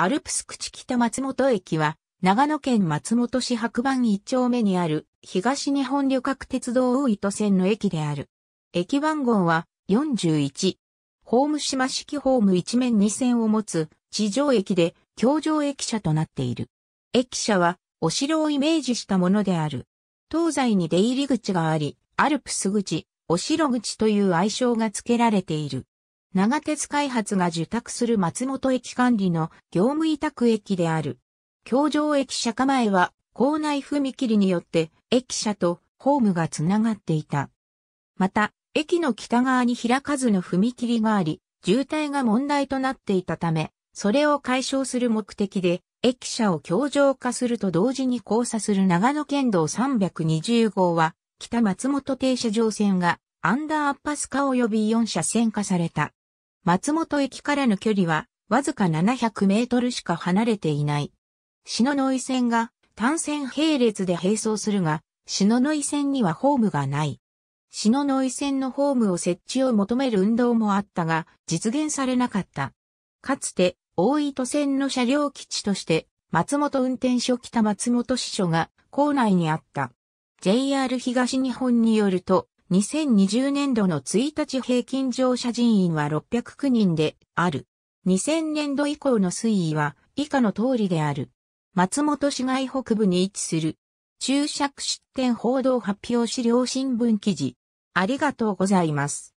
アルプス口北松本駅は、長野県松本市白番一丁目にある東日本旅客鉄道大糸線の駅である。駅番号は41。ホーム島式ホーム一面二線を持つ地上駅で橋上駅舎となっている。駅舎はお城をイメージしたものである。東西に出入り口があり、アルプス口、お城口という愛称が付けられている。長鉄開発が受託する松本駅管理の業務委託駅である。京上駅舎構前は、構内踏切によって駅舎とホームがつながっていた。また、駅の北側に開かずの踏切があり、渋滞が問題となっていたため、それを解消する目的で、駅舎を強上化すると同時に交差する長野県道320号は、北松本停車場線がアンダーアッパス化及び4車線化された。松本駅からの距離はわずか700メートルしか離れていない。篠ノ井線が単線並列で並走するが、篠ノ井線にはホームがない。篠ノ井線のホームを設置を求める運動もあったが、実現されなかった。かつて、大糸線の車両基地として、松本運転所北松本支所が校内にあった。JR 東日本によると、2020年度の1日平均乗車人員は609人である。2000年度以降の推移は以下の通りである。松本市街北部に位置する。注釈出展報道発表資料新聞記事。ありがとうございます。